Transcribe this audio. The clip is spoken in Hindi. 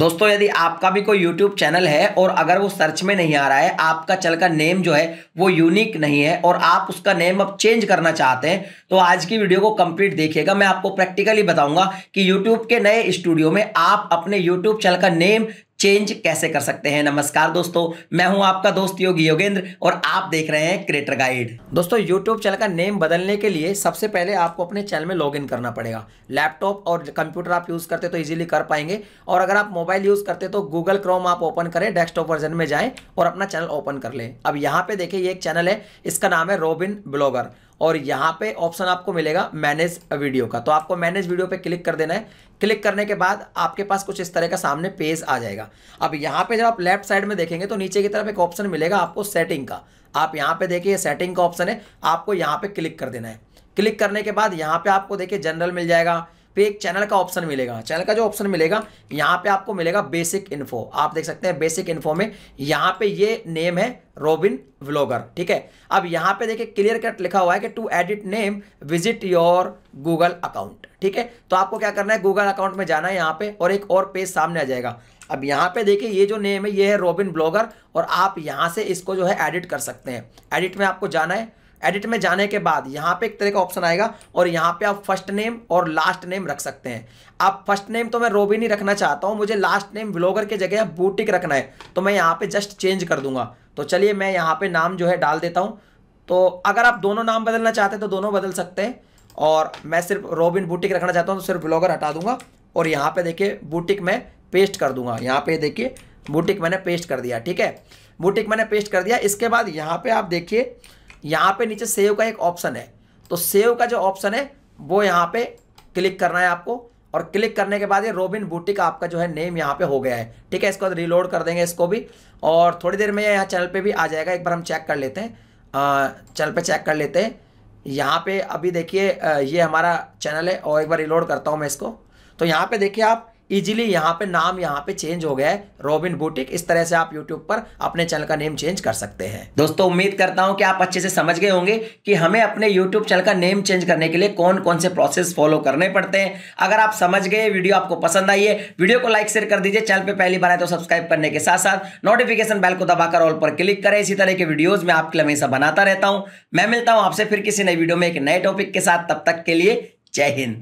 दोस्तों यदि आपका भी कोई YouTube चैनल है और अगर वो सर्च में नहीं आ रहा है आपका चैनल का नेम जो है वो यूनिक नहीं है और आप उसका नेम अब चेंज करना चाहते हैं तो आज की वीडियो को कंप्लीट देखिएगा मैं आपको प्रैक्टिकली बताऊंगा कि YouTube के नए स्टूडियो में आप अपने YouTube चैनल का नेम चेंज कैसे कर सकते हैं नमस्कार दोस्तों मैं हूं आपका दोस्त योगी योगेंद्र और आप देख रहे हैं क्रिएटर गाइड दोस्तों यूट्यूब चैनल का नेम बदलने के लिए सबसे पहले आपको अपने चैनल में लॉगिन करना पड़ेगा लैपटॉप और कंप्यूटर आप यूज़ करते तो ईजिली कर पाएंगे और अगर आप मोबाइल यूज़ करते तो गूगल क्रोम आप ओपन करें डेस्कटॉप वर्जन में जाएं और अपना चैनल ओपन कर लें अब यहाँ पे देखिए ये एक चैनल है इसका नाम है रोबिन ब्लॉगर और यहाँ पे ऑप्शन आपको मिलेगा मैनेज वीडियो का तो आपको मैनेज वीडियो पे क्लिक कर देना है क्लिक करने के बाद आपके पास कुछ इस तरह का सामने पेज आ जाएगा अब यहाँ पे जब आप लेफ्ट साइड में देखेंगे तो नीचे की तरफ एक ऑप्शन मिलेगा आपको सेटिंग का आप यहाँ पे देखिए सेटिंग का ऑप्शन है आपको यहाँ पे क्लिक कर देना है क्लिक करने के बाद यहाँ पे आपको देखिए जनरल मिल जाएगा पे एक चैनल का ऑप्शन मिलेगा चैनल का जो ऑप्शन मिलेगा यहाँ पे आपको मिलेगा बेसिक इन्फो आप देख सकते हैं बेसिक इन्फो में यहाँ पे ये नेम है रॉबिन व्लॉगर ठीक है अब यहाँ पे देखिए क्लियर कट लिखा हुआ है कि to edit name visit your Google account ठीक है तो आपको क्या करना है गूगल अकाउंट में जाना है यहाँ पे और एक और पेज सामने आ जाएगा अब यहाँ पे देखिए ये जो नेम है ये है रॉबिन ब्लॉगर और आप यहाँ से इसको जो है एडिट कर सकते हैं एडिट में आपको जाना है एडिट में जाने के बाद यहाँ पे एक तरह का ऑप्शन आएगा और यहाँ पे आप फर्स्ट नेम और लास्ट नेम रख सकते हैं आप फर्स्ट नेम तो मैं रोबिन ही रखना चाहता हूँ मुझे लास्ट नेम ब्लॉगर के जगह बूटिक रखना है तो मैं यहाँ पे जस्ट चेंज कर दूंगा तो चलिए मैं यहाँ पे नाम जो है डाल देता हूँ तो अगर आप दोनों नाम बदलना चाहते हैं तो दोनों बदल सकते हैं और मैं सिर्फ रोबिन बूटिक रखना चाहता हूँ तो सिर्फ ब्लॉगर हटा दूंगा और यहाँ पर देखिए बूटिक मैं पेस्ट कर दूंगा यहाँ पर देखिए बूटिक मैंने पेस्ट कर दिया ठीक है बूटिक मैंने पेस्ट कर दिया इसके बाद यहाँ पे आप देखिए यहाँ पे नीचे सेव का एक ऑप्शन है तो सेव का जो ऑप्शन है वो यहाँ पे क्लिक करना है आपको और क्लिक करने के बाद ये रोबिन का आपका जो है नेम यहाँ पे हो गया है ठीक है इसको रिलोड कर देंगे इसको भी और थोड़ी देर में यहाँ चैनल पे भी आ जाएगा एक बार हम चेक कर लेते हैं चैनल पे चेक कर लेते हैं यहाँ पे अभी देखिए ये हमारा चैनल है और एक बार रिलोड करता हूँ मैं इसको तो यहाँ पे देखिए आप इजीली यहाँ पे नाम यहाँ पे चेंज हो गया है रॉबिन बुटिक इस तरह से आप यूट्यूब पर अपने चैनल का नेम चेंज कर सकते हैं दोस्तों उम्मीद करता हूँ कि आप अच्छे से समझ गए होंगे कि हमें अपने यूट्यूब चैनल का नेम चेंज करने के लिए कौन कौन से प्रोसेस फॉलो करने पड़ते हैं अगर आप समझ गए वीडियो आपको पसंद आई है वीडियो को लाइक शेयर कर दीजिए चैनल पर पहली बार आए तो सब्सक्राइब करने के साथ साथ नोटिफिकेशन बेल को दबाकर ऑल पर क्लिक करें इसी तरह के वीडियोज में आपके लिए हमेशा बनाता रहता हूँ मैं मिलता हूँ आपसे फिर किसी नई वीडियो में एक नए टॉपिक के साथ तब तक के लिए जय हिंद